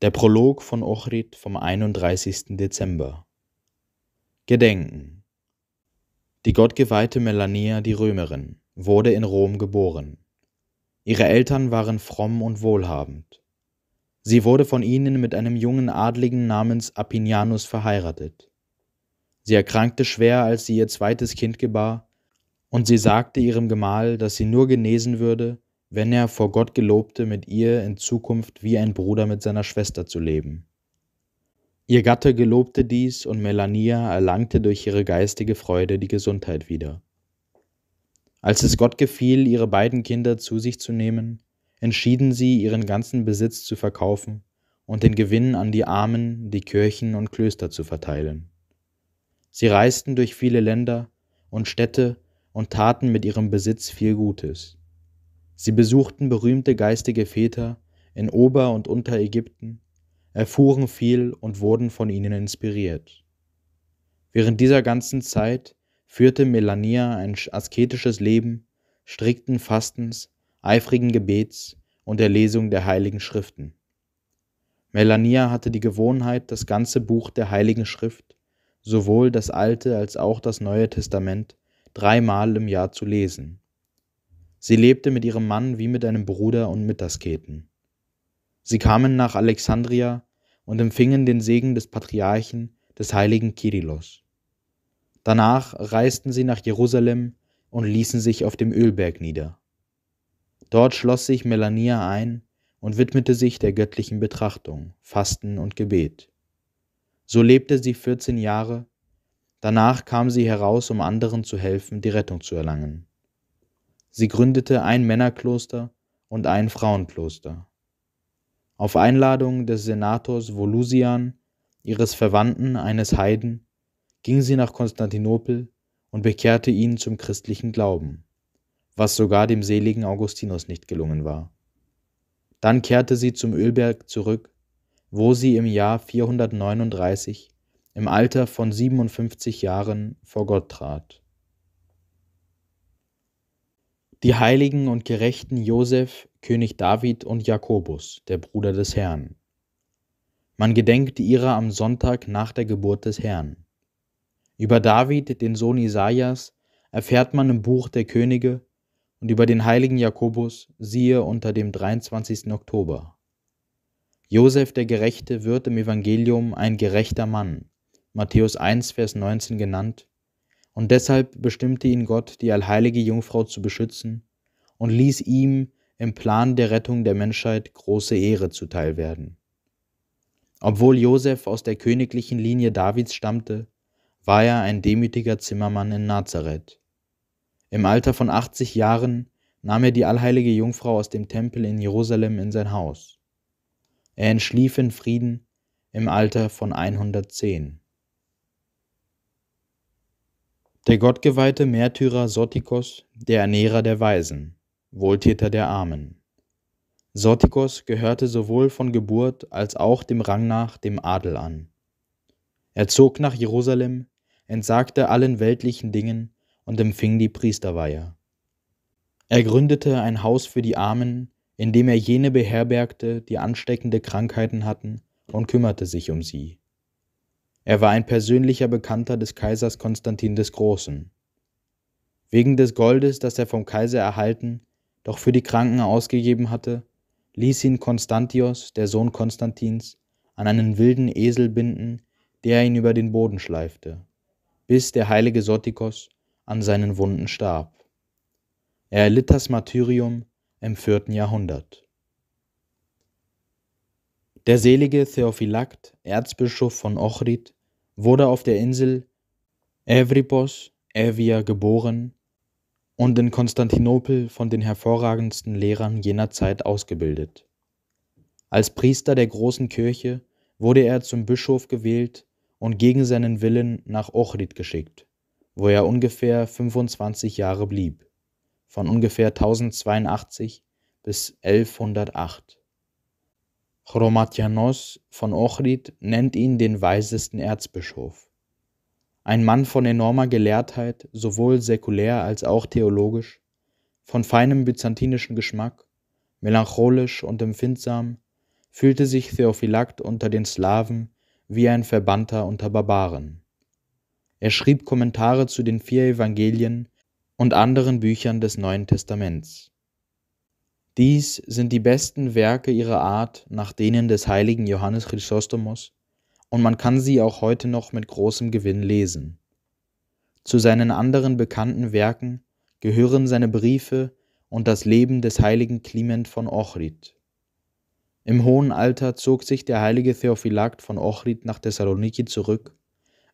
Der Prolog von Ochrid vom 31. Dezember. Gedenken. Die gottgeweihte Melania, die Römerin, wurde in Rom geboren. Ihre Eltern waren fromm und wohlhabend. Sie wurde von ihnen mit einem jungen Adligen namens Apinianus verheiratet. Sie erkrankte schwer, als sie ihr zweites Kind gebar, und sie sagte ihrem Gemahl, dass sie nur genesen würde, wenn er vor Gott gelobte, mit ihr in Zukunft wie ein Bruder mit seiner Schwester zu leben. Ihr Gatte gelobte dies und Melania erlangte durch ihre geistige Freude die Gesundheit wieder. Als es Gott gefiel, ihre beiden Kinder zu sich zu nehmen, entschieden sie, ihren ganzen Besitz zu verkaufen und den Gewinn an die Armen, die Kirchen und Klöster zu verteilen. Sie reisten durch viele Länder und Städte und taten mit ihrem Besitz viel Gutes. Sie besuchten berühmte geistige Väter in Ober- und Unterägypten, erfuhren viel und wurden von ihnen inspiriert. Während dieser ganzen Zeit führte Melania ein asketisches Leben strikten Fastens, eifrigen Gebets und der Lesung der heiligen Schriften. Melania hatte die Gewohnheit, das ganze Buch der heiligen Schrift, sowohl das Alte als auch das Neue Testament, dreimal im Jahr zu lesen. Sie lebte mit ihrem Mann wie mit einem Bruder und Mitasketen. Sie kamen nach Alexandria und empfingen den Segen des Patriarchen, des heiligen Kirillos. Danach reisten sie nach Jerusalem und ließen sich auf dem Ölberg nieder. Dort schloss sich Melania ein und widmete sich der göttlichen Betrachtung, Fasten und Gebet. So lebte sie 14 Jahre, danach kam sie heraus, um anderen zu helfen, die Rettung zu erlangen. Sie gründete ein Männerkloster und ein Frauenkloster. Auf Einladung des Senators Volusian, ihres Verwandten, eines Heiden, ging sie nach Konstantinopel und bekehrte ihn zum christlichen Glauben, was sogar dem seligen Augustinus nicht gelungen war. Dann kehrte sie zum Ölberg zurück, wo sie im Jahr 439 im Alter von 57 Jahren vor Gott trat die Heiligen und Gerechten Josef, König David und Jakobus, der Bruder des Herrn. Man gedenkt ihrer am Sonntag nach der Geburt des Herrn. Über David, den Sohn Isaias, erfährt man im Buch der Könige und über den heiligen Jakobus siehe unter dem 23. Oktober. Josef der Gerechte wird im Evangelium ein gerechter Mann, Matthäus 1, Vers 19 genannt, und deshalb bestimmte ihn Gott, die allheilige Jungfrau zu beschützen und ließ ihm im Plan der Rettung der Menschheit große Ehre zuteil werden. Obwohl Josef aus der königlichen Linie Davids stammte, war er ein demütiger Zimmermann in Nazareth. Im Alter von 80 Jahren nahm er die allheilige Jungfrau aus dem Tempel in Jerusalem in sein Haus. Er entschlief in Frieden im Alter von 110. Der gottgeweihte Märtyrer Sotikos, der Ernährer der Weisen, Wohltäter der Armen. Sotikos gehörte sowohl von Geburt als auch dem Rang nach dem Adel an. Er zog nach Jerusalem, entsagte allen weltlichen Dingen und empfing die Priesterweihe. Er gründete ein Haus für die Armen, in dem er jene beherbergte, die ansteckende Krankheiten hatten, und kümmerte sich um sie. Er war ein persönlicher Bekannter des Kaisers Konstantin des Großen. Wegen des Goldes, das er vom Kaiser erhalten, doch für die Kranken ausgegeben hatte, ließ ihn Konstantios, der Sohn Konstantins, an einen wilden Esel binden, der ihn über den Boden schleifte, bis der heilige Sotikos an seinen Wunden starb. Er erlitt das Martyrium im vierten Jahrhundert. Der selige Theophylakt, Erzbischof von Ochrid, wurde auf der Insel Evripos Evia geboren und in Konstantinopel von den hervorragendsten Lehrern jener Zeit ausgebildet. Als Priester der großen Kirche wurde er zum Bischof gewählt und gegen seinen Willen nach Ochrid geschickt, wo er ungefähr 25 Jahre blieb, von ungefähr 1082 bis 1108. Chromatianos von Ochrid nennt ihn den weisesten Erzbischof. Ein Mann von enormer Gelehrtheit, sowohl säkulär als auch theologisch, von feinem byzantinischen Geschmack, melancholisch und empfindsam, fühlte sich Theophilakt unter den Slawen wie ein Verbannter unter Barbaren. Er schrieb Kommentare zu den vier Evangelien und anderen Büchern des Neuen Testaments. Dies sind die besten Werke ihrer Art nach denen des heiligen Johannes Chrysostomos, und man kann sie auch heute noch mit großem Gewinn lesen. Zu seinen anderen bekannten Werken gehören seine Briefe und das Leben des heiligen Clement von Ochrid. Im hohen Alter zog sich der heilige Theophilakt von Ochrid nach Thessaloniki zurück,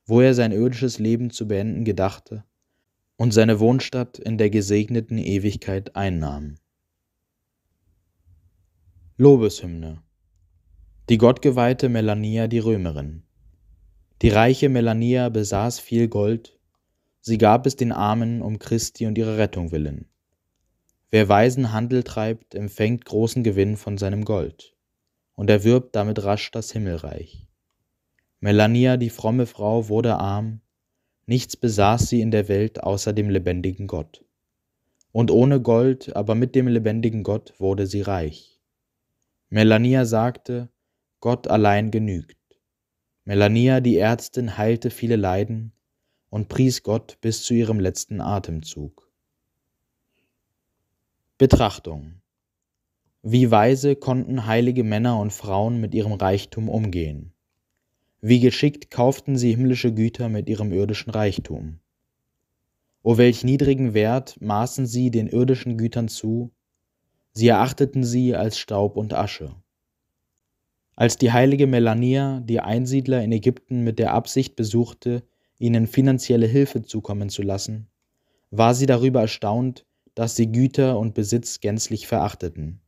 wo er sein irdisches Leben zu beenden gedachte und seine Wohnstadt in der gesegneten Ewigkeit einnahm. Lobeshymne. Die gottgeweihte Melania die Römerin. Die reiche Melania besaß viel Gold, sie gab es den Armen um Christi und ihre Rettung willen. Wer weisen Handel treibt, empfängt großen Gewinn von seinem Gold und erwirbt damit rasch das Himmelreich. Melania, die fromme Frau, wurde arm, nichts besaß sie in der Welt außer dem lebendigen Gott. Und ohne Gold, aber mit dem lebendigen Gott wurde sie reich. Melania sagte, Gott allein genügt. Melania, die Ärztin, heilte viele Leiden und pries Gott bis zu ihrem letzten Atemzug. Betrachtung Wie weise konnten heilige Männer und Frauen mit ihrem Reichtum umgehen? Wie geschickt kauften sie himmlische Güter mit ihrem irdischen Reichtum? O welch niedrigen Wert maßen sie den irdischen Gütern zu, Sie erachteten sie als Staub und Asche. Als die heilige Melania die Einsiedler in Ägypten mit der Absicht besuchte, ihnen finanzielle Hilfe zukommen zu lassen, war sie darüber erstaunt, dass sie Güter und Besitz gänzlich verachteten.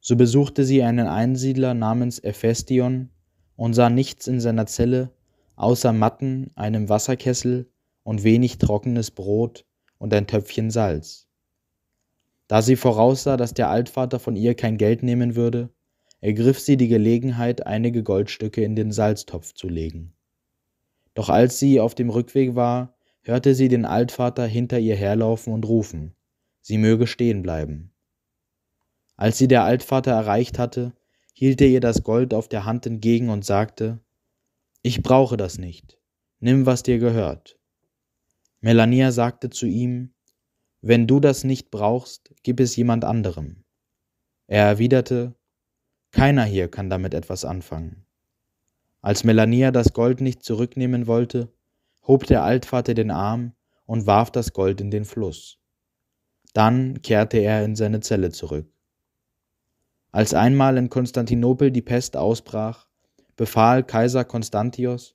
So besuchte sie einen Einsiedler namens Ephestion und sah nichts in seiner Zelle, außer Matten, einem Wasserkessel und wenig trockenes Brot und ein Töpfchen Salz. Da sie voraussah, dass der Altvater von ihr kein Geld nehmen würde, ergriff sie die Gelegenheit, einige Goldstücke in den Salztopf zu legen. Doch als sie auf dem Rückweg war, hörte sie den Altvater hinter ihr herlaufen und rufen, sie möge stehen bleiben. Als sie der Altvater erreicht hatte, hielt er ihr das Gold auf der Hand entgegen und sagte, Ich brauche das nicht, nimm, was dir gehört. Melania sagte zu ihm, wenn du das nicht brauchst, gib es jemand anderem. Er erwiderte, Keiner hier kann damit etwas anfangen. Als Melania das Gold nicht zurücknehmen wollte, hob der Altvater den Arm und warf das Gold in den Fluss. Dann kehrte er in seine Zelle zurück. Als einmal in Konstantinopel die Pest ausbrach, befahl Kaiser Konstantios,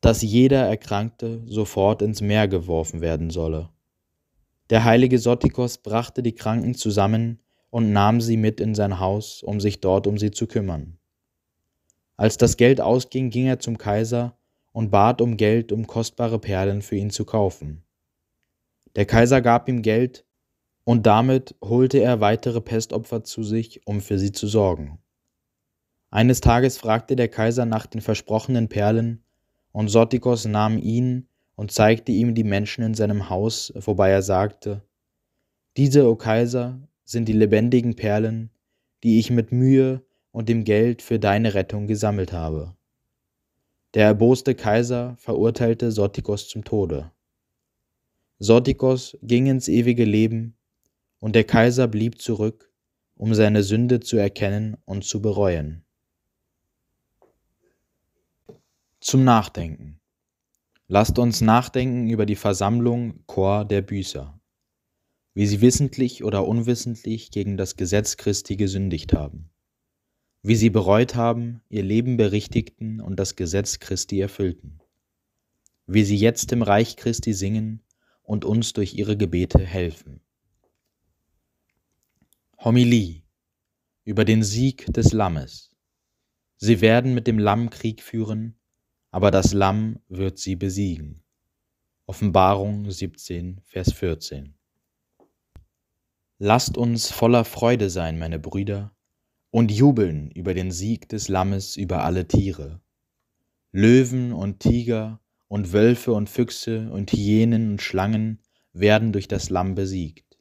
dass jeder Erkrankte sofort ins Meer geworfen werden solle. Der heilige Sotikos brachte die Kranken zusammen und nahm sie mit in sein Haus, um sich dort um sie zu kümmern. Als das Geld ausging, ging er zum Kaiser und bat um Geld, um kostbare Perlen für ihn zu kaufen. Der Kaiser gab ihm Geld, und damit holte er weitere Pestopfer zu sich, um für sie zu sorgen. Eines Tages fragte der Kaiser nach den versprochenen Perlen, und Sotikos nahm ihn und zeigte ihm die Menschen in seinem Haus, wobei er sagte, Diese, o Kaiser, sind die lebendigen Perlen, die ich mit Mühe und dem Geld für deine Rettung gesammelt habe. Der erboste Kaiser verurteilte Sotikos zum Tode. Sotikos ging ins ewige Leben, und der Kaiser blieb zurück, um seine Sünde zu erkennen und zu bereuen. Zum Nachdenken. Lasst uns nachdenken über die Versammlung Chor der Büßer, wie sie wissentlich oder unwissentlich gegen das Gesetz Christi gesündigt haben, wie sie bereut haben, ihr Leben berichtigten und das Gesetz Christi erfüllten, wie sie jetzt im Reich Christi singen und uns durch ihre Gebete helfen. Homilie über den Sieg des Lammes. Sie werden mit dem Lamm Krieg führen aber das Lamm wird sie besiegen. Offenbarung 17, Vers 14. Lasst uns voller Freude sein, meine Brüder, und jubeln über den Sieg des Lammes über alle Tiere. Löwen und Tiger und Wölfe und Füchse und Hyänen und Schlangen werden durch das Lamm besiegt.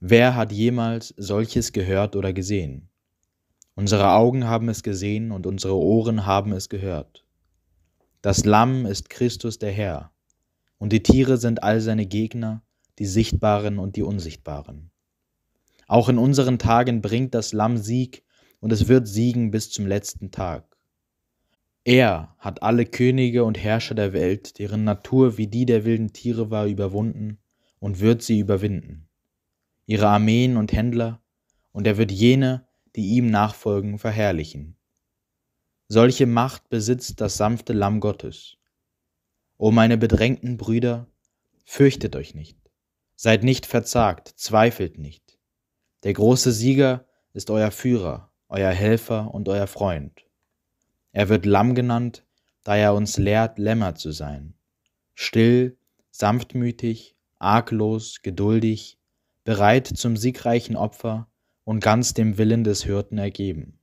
Wer hat jemals solches gehört oder gesehen? Unsere Augen haben es gesehen und unsere Ohren haben es gehört. Das Lamm ist Christus der Herr, und die Tiere sind all seine Gegner, die Sichtbaren und die Unsichtbaren. Auch in unseren Tagen bringt das Lamm Sieg, und es wird siegen bis zum letzten Tag. Er hat alle Könige und Herrscher der Welt, deren Natur wie die der wilden Tiere war, überwunden und wird sie überwinden. Ihre Armeen und Händler, und er wird jene, die ihm nachfolgen, verherrlichen. Solche Macht besitzt das sanfte Lamm Gottes. O meine bedrängten Brüder, fürchtet euch nicht, seid nicht verzagt, zweifelt nicht. Der große Sieger ist euer Führer, euer Helfer und euer Freund. Er wird Lamm genannt, da er uns lehrt, Lämmer zu sein. Still, sanftmütig, arglos, geduldig, bereit zum siegreichen Opfer und ganz dem Willen des Hirten ergeben.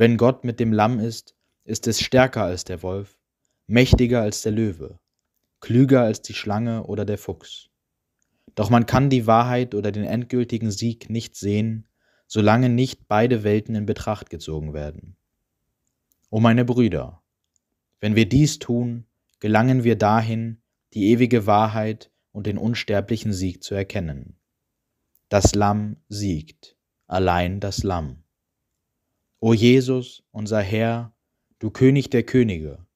Wenn Gott mit dem Lamm ist, ist es stärker als der Wolf, mächtiger als der Löwe, klüger als die Schlange oder der Fuchs. Doch man kann die Wahrheit oder den endgültigen Sieg nicht sehen, solange nicht beide Welten in Betracht gezogen werden. O meine Brüder, wenn wir dies tun, gelangen wir dahin, die ewige Wahrheit und den unsterblichen Sieg zu erkennen. Das Lamm siegt, allein das Lamm. O Jesus, unser Herr, du König der Könige,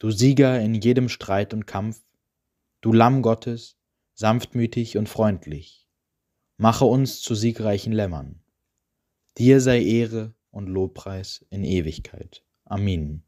du Sieger in jedem Streit und Kampf, du Lamm Gottes, sanftmütig und freundlich, mache uns zu siegreichen Lämmern. Dir sei Ehre und Lobpreis in Ewigkeit. Amen.